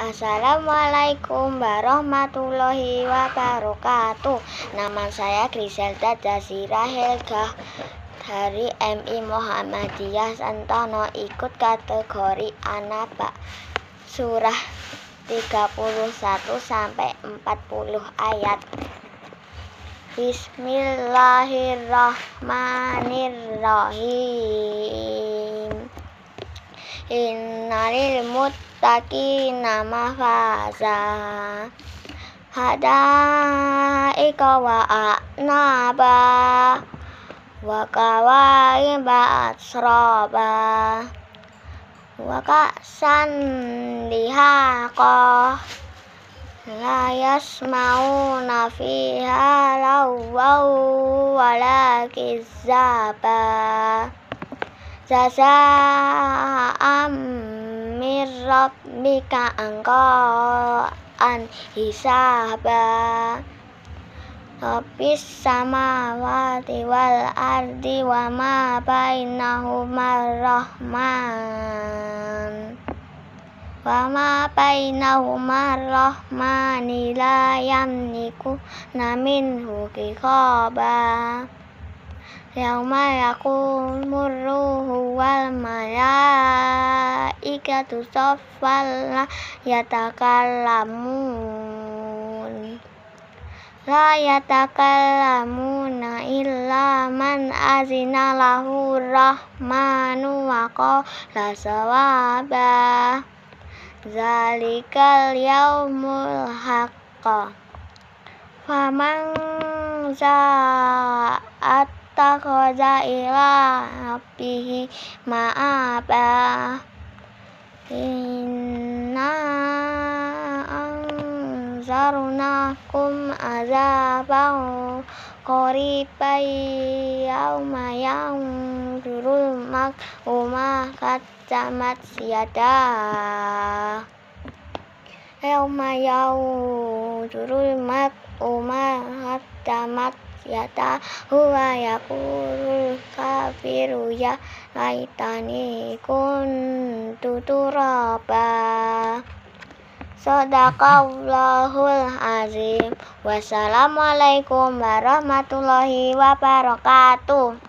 Assalamualaikum warahmatullahi wabarakatuh Nama saya Griselda Dasira Helga dari MI Muhammadiyah Santono ikut kategori anak Pak Surah 31 sampai 40 ayat Bismillahirrahmanirrahim innalil nama faza hadaika wa naba wa ba asraba wa ka'san dihaqa la yasma'una fiha lawaw wau wala kizzaba jazaa'am mir rabbika angkoan hisaba Rabbis samawati wal ardi wa ma bainahuma rahman wa ma bainahuma rahmani la yamliku naminhu kikaba Yauma yakumur ruhu wal malaikatu saffan ya yatakallamun La yatakallamuna illa man azina lahu rahmanu wa la sawaba Zalikal yaumul haqqa Faman za'at takhoda ila rabbihi ma'aba inna anzarnakum azaban qariban yawma yanzurul mar'u ma qaddamat yadah yauma mat umar uma hatamat yata huwa yakurul kafiru ya laitani kuntu turaba Sadaqallahul azim Wassalamualaikum warahmatullahi wabarakatuh